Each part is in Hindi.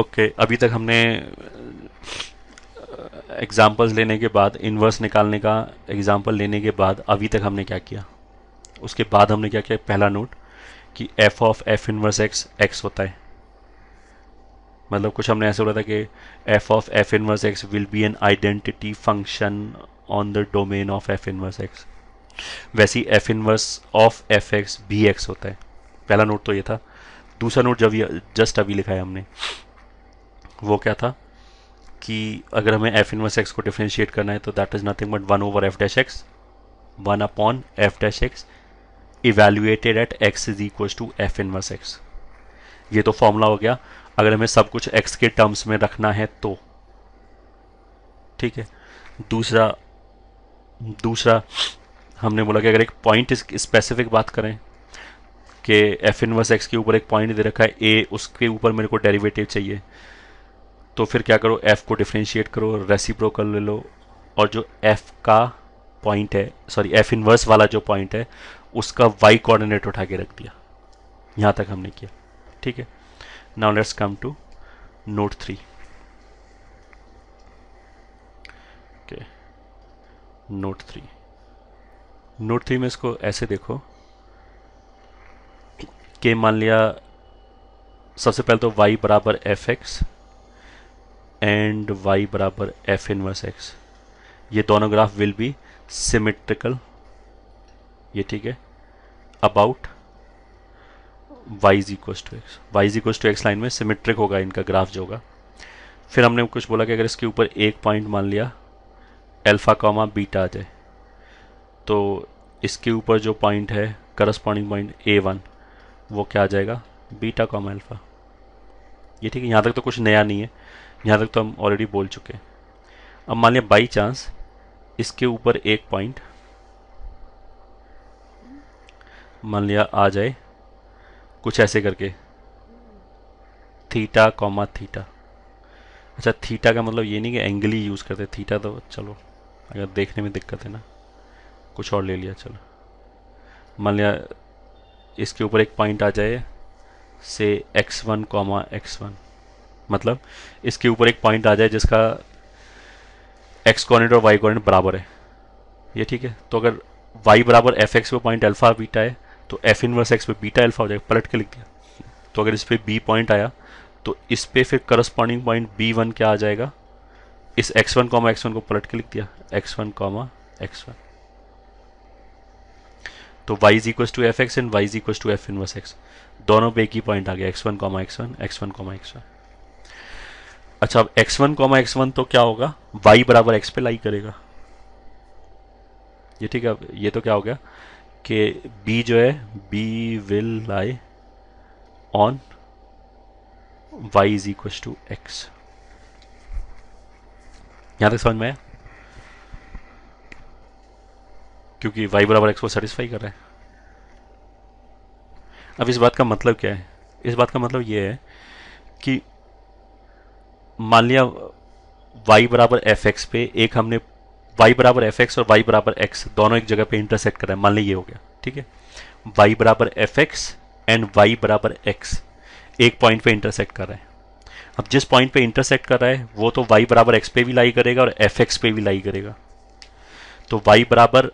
ओके okay, अभी तक हमने एग्ज़ाम्पल्स लेने के बाद इन्वर्स निकालने का एग्ज़ाम्पल लेने के बाद अभी तक हमने क्या किया उसके बाद हमने क्या किया पहला नोट कि f of f inverse x x होता है मतलब कुछ हमने ऐसे बोला था कि f of f inverse x will be an identity function on the domain of f inverse x वैसे ही f inverse of f x be x होता है पहला नोट तो ये था दूसरा नोट जब जस्ट अभी लिखा है हमने वो क्या था कि अगर हमें एफ इनवर्स एक्स को डिफ्रेंशिएट करना है तो that is nothing but one over f dash x one upon f dash x evaluated at x is equal to f inverse x ये तो फॉर्मूला हो गया अगर हमें सब कुछ एक्स के टर्म्स में रखना है तो ठीक है दूसरा दूसरा हमने बोला कि अगर एक पॉइंट स्पेसिफिक बात करें कि एफ इनवर्स एक्स के ऊपर एक पॉइंट दे रखा है ए उसके ऊपर मेरे को डेरिवेटिव चाहिए तो फिर क्या करो एफ़ को डिफ्रेंशिएट करो रेसिप्रोकल ले लो और जो एफ़ का पॉइंट है सॉरी एफ इनवर्स वाला जो पॉइंट है उसका वाई कोऑर्डिनेट उठा के रख दिया यहाँ तक हमने किया ठीक है now let's come to note three okay note three note three में इसको ऐसे देखो के मान लिया सबसे पहले तो y बराबर एफ एक्स एंड वाई बराबर एफ इनवर्स एक्स ये दोनों ग्राफ विल बी सिमेट्रिकल ये ठीक है about y is equal to x y is equal to x line में सिमेट्रिक होगा इनका ग्राफ जो होगा फिर हमने कुछ बोला कि अगर इसके ऊपर एक पॉइंट मान लिया अल्फ़ा कॉमा बीटा आ जाए तो इसके ऊपर जो पॉइंट है करस्पॉन्डिंग पॉइंट ए वन वो क्या आ जाएगा बीटा कॉमा अल्फ़ा ये ठीक है यहाँ तक तो कुछ नया नहीं है यहाँ तक तो हम ऑलरेडी बोल चुके हैं अब मान लिया बाई चांस इसके ऊपर एक पॉइंट मान लिया आ जाए कुछ ऐसे करके थीटा कॉमा थीटा अच्छा थीटा का मतलब ये नहीं कि एंगल ही यूज़ करते थीटा तो चलो अगर देखने में दिक्कत है ना कुछ और ले लिया चलो मान लिया इसके ऊपर एक पॉइंट आ जाए से x one comma x one मतलब इसके ऊपर एक पॉइंट आ जाए जिसका एक्स कॉर्नेट और वाई कॉर्डिनेट बराबर है ये ठीक है तो अगर वाई बराबर एफ एक्स पे पॉइंट अल्फा बीटा है तो एफ इनवर्स एक्स पे बीटा अल्फा हो जाएगा पलट के लिख दिया तो अगर इस पर बी पॉइंट आया तो इस पर फिर करस्पॉन्डिंग पॉइंट बी वन क्या आ जाएगा इस x one comma x one को पलट के लिख दिया x one comma x one तो y is equal to f x and y is equal to f inverse x दोनों पे एक ही पॉइंट आ गया x one comma x one x one comma x one अच्छा अब x one comma x one तो क्या होगा y बराबर एक्स पे लाई करेगा ये ठीक है ये तो क्या हो गया कि b जो है b will lie on y is equal to x यहां तक समझ में आया क्योंकि वाई बराबर एक्स को सेटिस्फाई कर रहा है अब इस बात का मतलब क्या है इस बात का मतलब ये है कि मान लिया y बराबर एफ एक्स पे एक हमने y बराबर एफ एक्स और y बराबर x दोनों एक जगह पे इंटरसेक्ट करा है मान लिया ये हो गया ठीक है y बराबर एफ एक्स एंड y बराबर x एक पॉइंट पे इंटरसेक्ट कर रहा है अब जिस पॉइंट पे इंटरसेक्ट कर रहा है वो तो y बराबर एक्स पे भी लाई करेगा और एफ एक्स पे भी लाई करेगा तो y बराबर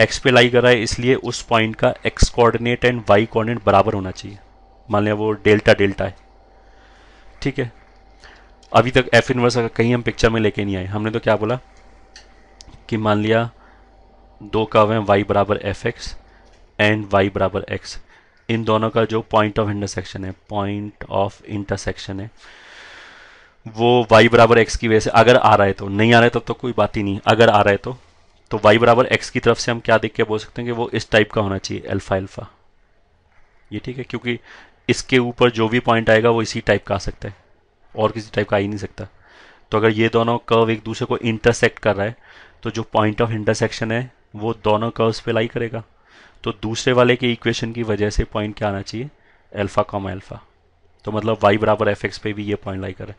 एक्स पे लाई कर रहा है इसलिए उस पॉइंट का x coordinate and y coordinate बराबर होना चाहिए मान लिया वो डेल्टा डेल्टा है ठीक है अभी तक एफ इनवर्स अगर कहीं हम पिक्चर में लेके नहीं आए हमने तो क्या बोला कि मान लिया दो कर्व हैं वाई बराबर एफ एक्स एंड वाई बराबर एक्स इन दोनों का जो पॉइंट ऑफ इंटरसेक्शन है पॉइंट ऑफ इंटरसेक्शन है वो y बराबर एक्स की वजह से अगर आ रहा है तो नहीं आ रहा है तब तो, तो कोई बात ही नहीं अगर आ रहा है तो तो वाई बराबर एक्स की तरफ से हम क्या देख के बोल सकते हैं कि वो इस टाइप का होना चाहिए अल्फा अल्फा ये ठीक है क्योंकि इसके ऊपर जो भी पॉइंट आएगा वो इसी टाइप का आ सकता है और किसी टाइप का आ ही नहीं सकता तो अगर ये दोनों कर्व एक दूसरे को इंटरसेक्ट कर रहा है तो जो पॉइंट ऑफ इंटरसेक्शन है वो दोनों कर्व्स पे लाई करेगा तो दूसरे वाले के इक्वेशन की वजह से पॉइंट क्या आना चाहिए एल्फा कॉमा एल्फा तो मतलब वाई बराबर एफ एक्स पे भी ये पॉइंट लाई करे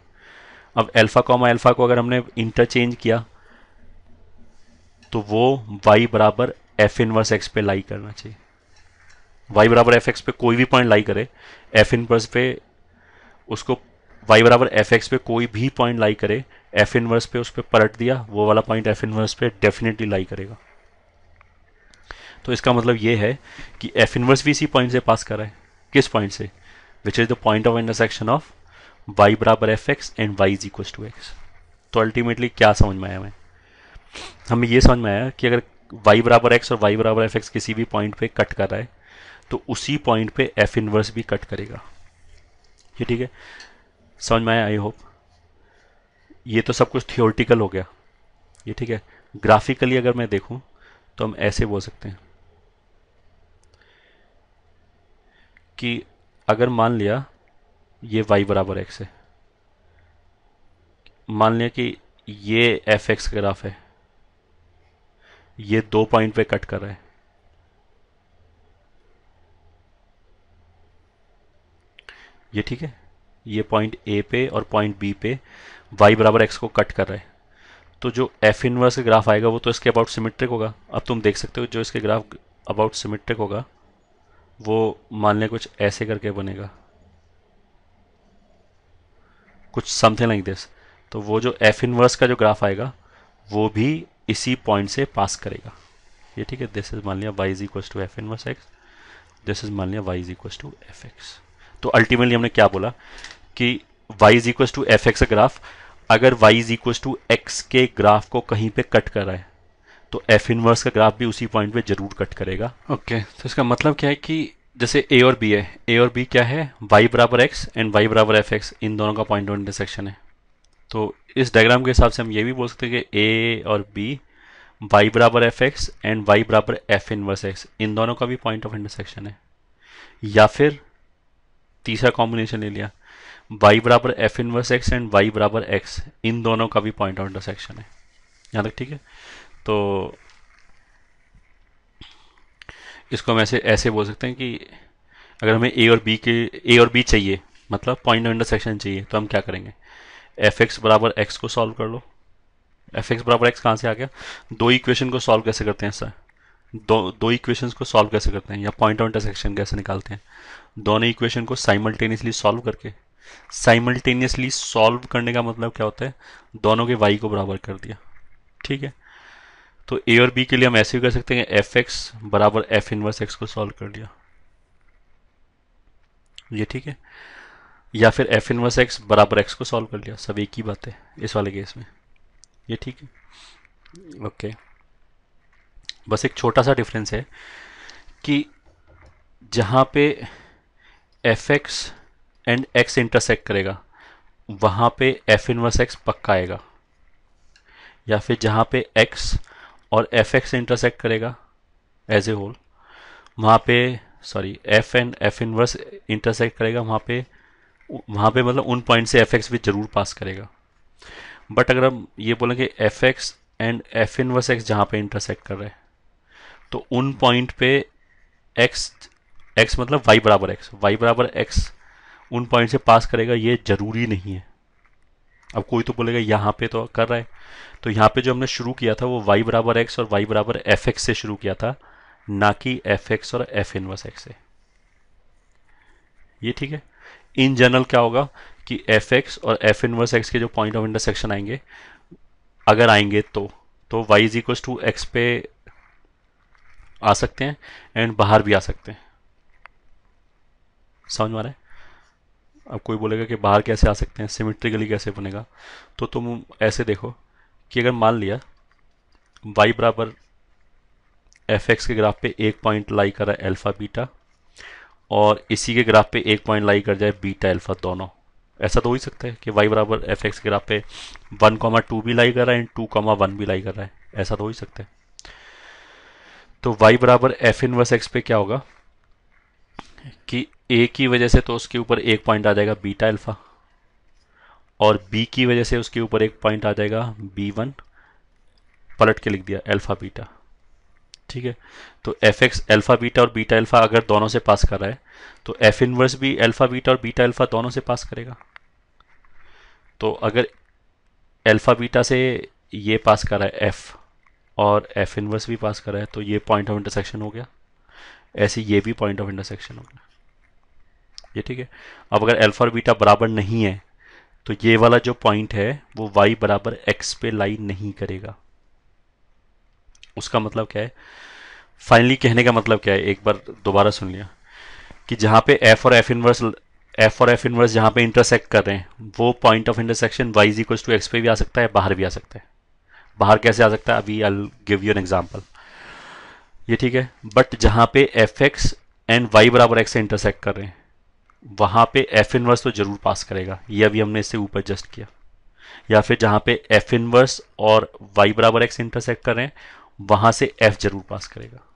अब एल्फ़ा कॉमा एल्फा को अगर हमने इंटरचेंज किया तो वो y बराबर एफ इनवर्स एक्स पे लाई करना चाहिए y बराबर एफ एक्स पे कोई भी पॉइंट लाई करे एफ इनवर्स पे उसको y बराबर एफ एक्स पे कोई भी पॉइंट लाई करे एफ इनवर्स पे उस पर पलट दिया वो वाला पॉइंट एफ इनवर्स पे डेफिनेटली लाई करेगा तो इसका मतलब ये है कि एफ इनवर्स भी इसी पॉइंट से पास कर रहा है किस पॉइंट से which is the point of intersection of y बराबर f x and y is equal to x तो अल्टीमेटली क्या समझ में आया हमें हमें ये समझ में आया कि अगर वाई बराबर एक्स और वाई बराबर एफ एक्स किसी भी पॉइंट पे कट कर रहा है तो उसी पॉइंट पे एफ इनवर्स भी कट करेगा ये ठीक है समझ में आया आई होप ये तो सब कुछ थियोरटिकल हो गया ये ठीक है ग्राफिकली अगर मैं देखूँ तो हम ऐसे बोल सकते हैं कि अगर मान लिया ये y बराबर एक्स है मान लिया कि ये एफ एक्स ग्राफ है ये दो पॉइंट पे कट कर रहा है ये ठीक है ये पॉइंट ए पे और पॉइंट बी पे वाई बराबर एक्स को कट कर रहा है तो जो एफ इनवर्स का ग्राफ आएगा वो तो इसके अबाउट सिमेट्रिक होगा अब तुम देख सकते हो जो इसके ग्राफ अबाउट सिमेट्रिक होगा वो मान लें कुछ ऐसे करके बनेगा कुछ समथिंग लाइक दिस तो वो जो एफ इनवर्स का जो ग्राफ आएगा वो भी इसी पॉइंट से पास करेगा ये ठीक है दिस इज मान लिया y is equal to f inverse x this is मान लिया y is equal to f x तो अल्टीमेटली हमने क्या बोला कि y is equal to f x graph अगर y is equal to x के ग्राफ को कहीं पे कट कर रहा है तो एफ इनवर्स का ग्राफ भी उसी पॉइंट पे जरूर कट करेगा ओके okay, तो इसका मतलब क्या है कि जैसे ए और बी है ए और बी क्या है वाई बराबर एक्स एंड वाई बराबर एफ एक्स इन दोनों का पॉइंट ऑफ इंटरसेक्शन है तो इस डायग्राम के हिसाब से हम ये भी बोल सकते हैं कि ए और बी वाई बराबर एफ एक्स एंड वाई बराबर एफ इनवर्स एक्स इन दोनों का भी पॉइंट ऑफ इंटरसेक्शन है या फिर तीसरा कॉम्बिनेशन ले लिया वाई बराबर f inverse x and y बराबर एक्स इन दोनों का भी पॉइंट ऑफ इंटरसेक्शन है यहाँ तक ठीक है तो इसको हम ऐसे ऐसे बोल सकते हैं कि अगर हमें ए और बी के ए और बी चाहिए मतलब पॉइंट ऑफ इंटरसेक्शन चाहिए तो हम क्या करेंगे एफ एक्स बराबर एक्स को सॉल्व कर लो एफ एक्स बराबर एक्स कहाँ से आ गया दो इक्वेशन को सॉल्व कैसे करते हैं सर दो दो इक्वेशंस को सॉल्व कैसे करते हैं या पॉइंट ऑफ इंटरसेक्शन कैसे निकालते हैं दोनों इक्वेशन को साइमल्टेनियसली सॉल्व करके साइमल्टेनियसली सॉल्व करने का मतलब क्या होता है दोनों के वाई को बराबर कर दिया ठीक है तो ए और बी के लिए हम ऐसे भी कर सकते हैं एफ एक्स बराबर एफ इनवर्स एक्स को सॉल्व कर लिया ये ठीक है या फिर एफ इनवर्स एक्स बराबर एक्स को सॉल्व कर लिया सब एक ही बात है इस वाले केस में ये ठीक है ओके बस एक छोटा सा डिफरेंस है कि जहाँ पे f x and x intersect करेगा वहाँ पे एफ इनवर्स एक्स पक्का आएगा या फिर जहाँ पे एक्स और एफ एक्स इंटरसेक्ट करेगा एज ए होल वहाँ पे sorry f and f inverse intersect करेगा वहाँ पे वहाँ पे मतलब उन पॉइंट से एफ एक्स भी ज़रूर पास करेगा बट अगर हम ये बोलेंगे f x and f inverse x जहाँ पे इंटरसेक्ट कर रहे हैं तो उन पॉइंट पे एक्स एक्स मतलब वाई बराबर एक्स वाई बराबर एक्स उन पॉइंट से पास करेगा ये ज़रूरी नहीं है अब कोई तो बोलेगा यहाँ पे तो कर रहा है तो यहाँ पे जो हमने शुरू किया था वो वाई बराबर एक्स और वाई बराबर एफ एक्स से शुरू किया था ना कि एफ एक्स और एफ इनवर्स एक्स से ये ठीक है इन जनरल क्या होगा कि एफ एक्स और एफ इनवर्स एक्स के जो पॉइंट ऑफ इंटरसेक्शन आएंगे अगर आएंगे तो तो y is equals to x पे आ सकते हैं एंड बाहर भी आ सकते हैं समझ में आ रहा है अब कोई बोलेगा कि बाहर कैसे आ सकते हैं सिमेट्रिकली कैसे बनेगा तो तुम ऐसे देखो कि अगर मान लिया वाई बराबर एफ एक्स के ग्राफ पे एक पॉइंट लाई करा एल्फ़ा बीटा और इसी के ग्राफ पे एक पॉइंट लाई कर जाए बीटा अल्फा दोनों ऐसा तो हो ही सकता है कि वाई बराबर एफ एक्स ग्राफ पे वन कॉमा टू भी लाई कर रहा है एंड टू कॉमा वन भी लाई कर रहा है ऐसा तो हो ही सकता है तो वाई बराबर एफ इनवर्स एक्स पे क्या होगा कि ए की वजह से तो उसके ऊपर एक पॉइंट आ जाएगा बीटा एल्फा और बी की वजह से उसके ऊपर एक पॉइंट आ जाएगा बी वन पलट के लिख दिया एल्फा बीटा ठीक है तो एफ एक्स एल्फ़ा बीटा और बीटा एल्फ़ा अगर दोनों से पास कर रहा है तो एफ इनवर्स भी एल्फ़ा बीटा और बीटा एल्फ़ा दोनों से पास करेगा तो अगर एल्फ़ा बीटा से ये पास कर रहा है एफ़ और एफ इनवर्स भी पास कर रहा है तो ये पॉइंट ऑफ इंटरसेक्शन हो गया ऐसे ये भी पॉइंट ऑफ इंटरसेक्शन हो गया ये ठीक है अब अगर एल्फ़ा और बीटा बराबर नहीं है तो ये वाला जो पॉइंट है वो वाई बराबर एक्स पे लाई नहीं करेगा उसका मतलब क्या है फाइनली कहने का मतलब क्या है एक बार दोबारा सुन लिया कि जहाँ पे एफ और एफ इनवर्स एफ और एफ इनवर्स जहाँ पे इंटरसेक्ट कर रहे हैं वो point of intersection y is equals to x पे भी आ सकता है बाहर भी आ सकता है बाहर कैसे आ सकता है अभी I give you an example ये ठीक है बट जहाँ पे एफ एक्स एंड वाई बराबर एक्स से इंटरसेक्ट कर रहे हैं वहाँ पे एफ इनवर्स तो जरूर पास करेगा ये अभी हमने इससे ऊपर जस्ट किया या फिर जहाँ पे एफ इनवर्स और वाई बराबर एक्स इंटरसेक्ट कर रहे हैं वहां से एफ जरूर पास करेगा